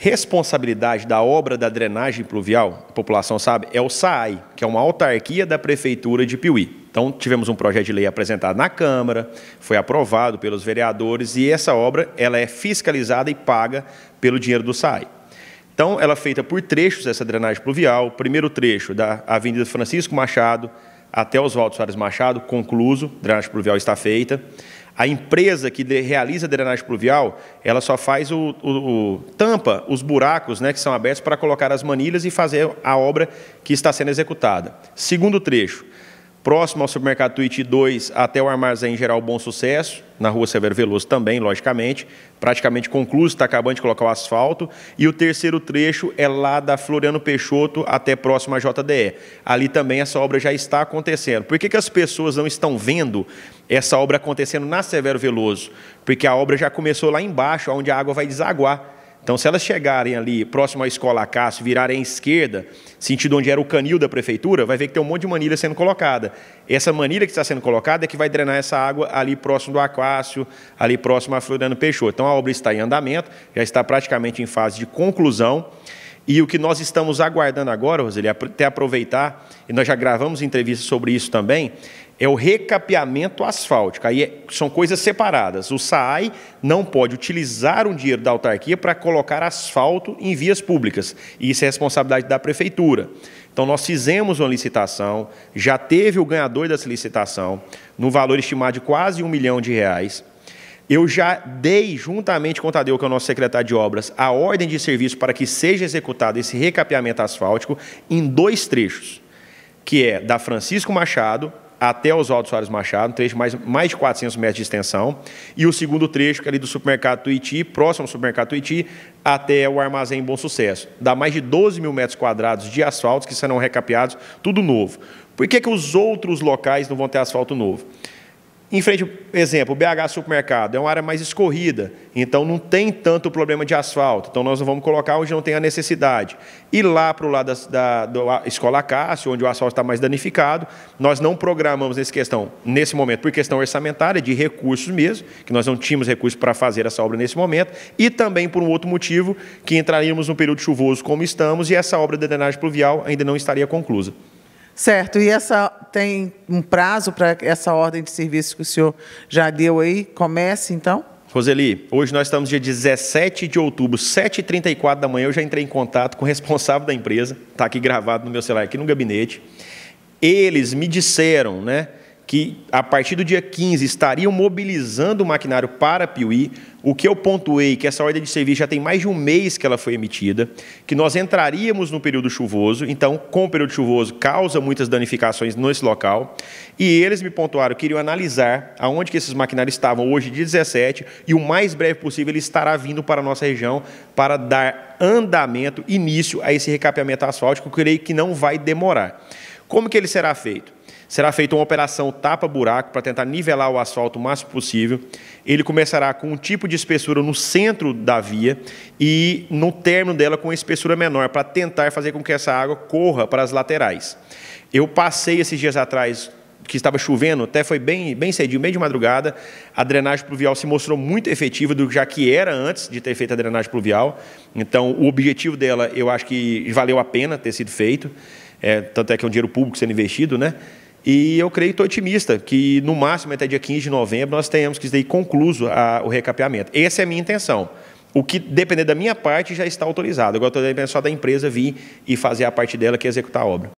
responsabilidade da obra da drenagem pluvial, a população sabe, é o SAAI, que é uma autarquia da Prefeitura de Piuí. Então, tivemos um projeto de lei apresentado na Câmara, foi aprovado pelos vereadores e essa obra ela é fiscalizada e paga pelo dinheiro do SAAI. Então, ela é feita por trechos, essa drenagem pluvial. O primeiro trecho da Avenida Francisco Machado até Oswaldo Soares Machado, concluso, drenagem pluvial está feita. A empresa que realiza a drenagem pluvial, ela só faz o, o, o, tampa os buracos, né, que são abertos para colocar as manilhas e fazer a obra que está sendo executada. Segundo trecho, próximo ao supermercado Tuiuti 2 até o armazém Geral Bom Sucesso, na rua Severo Veloso também, logicamente, praticamente concluído, está acabando de colocar o asfalto, e o terceiro trecho é lá da Floriano Peixoto até próximo à JDE. Ali também essa obra já está acontecendo. Por que, que as pessoas não estão vendo essa obra acontecendo na Severo Veloso? Porque a obra já começou lá embaixo, onde a água vai desaguar. Então, se elas chegarem ali próximo à escola Acácio, virarem à esquerda, sentido onde era o canil da prefeitura, vai ver que tem um monte de manilha sendo colocada. Essa manilha que está sendo colocada é que vai drenar essa água ali próximo do Acácio, ali próximo à Floriano Peixoto. Então, a obra está em andamento, já está praticamente em fase de conclusão. E o que nós estamos aguardando agora, Roseli, é até aproveitar, e nós já gravamos entrevistas sobre isso também, é o recapeamento asfáltico. Aí é, são coisas separadas. O SAAI não pode utilizar o dinheiro da autarquia para colocar asfalto em vias públicas. E isso é responsabilidade da prefeitura. Então, nós fizemos uma licitação, já teve o ganhador dessa licitação, no valor estimado de quase um milhão de reais. Eu já dei, juntamente com o Tadeu, que é o nosso secretário de obras, a ordem de serviço para que seja executado esse recapeamento asfáltico em dois trechos, que é da Francisco Machado até Oswaldo Soares Machado, um trecho mais, mais de 400 metros de extensão, e o segundo trecho, que é ali do supermercado Tuiuti, próximo ao supermercado Tuiuti, até o armazém Bom Sucesso. Dá mais de 12 mil metros quadrados de asfaltos que serão recapeados, tudo novo. Por que, que os outros locais não vão ter asfalto novo? Em frente, exemplo, o BH Supermercado é uma área mais escorrida, então não tem tanto problema de asfalto, então nós não vamos colocar onde não tem a necessidade. E lá para o lado da, da, da Escola Cássio, onde o asfalto está mais danificado, nós não programamos essa questão, nesse momento, por questão orçamentária, de recursos mesmo, que nós não tínhamos recursos para fazer essa obra nesse momento, e também por um outro motivo, que entraríamos num período chuvoso como estamos, e essa obra de drenagem pluvial ainda não estaria conclusa. Certo. E essa tem um prazo para essa ordem de serviço que o senhor já deu aí? Comece, então? Roseli, hoje nós estamos dia 17 de outubro, 7h34 da manhã. Eu já entrei em contato com o responsável da empresa, está aqui gravado no meu celular, aqui no gabinete. Eles me disseram, né? que a partir do dia 15 estariam mobilizando o maquinário para Piuí, o que eu pontuei que essa ordem de serviço já tem mais de um mês que ela foi emitida, que nós entraríamos no período chuvoso, então, com o período chuvoso, causa muitas danificações nesse local, e eles me pontuaram que iriam analisar aonde que esses maquinários estavam hoje, dia 17, e o mais breve possível ele estará vindo para a nossa região para dar andamento, início a esse recapeamento asfáltico, que eu creio que não vai demorar. Como que ele será feito? Será feita uma operação tapa-buraco para tentar nivelar o asfalto o máximo possível. Ele começará com um tipo de espessura no centro da via e no término dela com uma espessura menor, para tentar fazer com que essa água corra para as laterais. Eu passei esses dias atrás que estava chovendo, até foi bem, bem cedinho, meio de madrugada, a drenagem pluvial se mostrou muito efetiva do que já que era antes de ter feito a drenagem pluvial. Então, o objetivo dela, eu acho que valeu a pena ter sido feito, é, tanto é que é um dinheiro público sendo investido, né? E eu creio, estou otimista, que no máximo até dia 15 de novembro nós tenhamos que ter concluído o recapeamento. Essa é a minha intenção. O que depender da minha parte já está autorizado. Agora estou dependendo só da empresa vir e fazer a parte dela, que é executar a obra.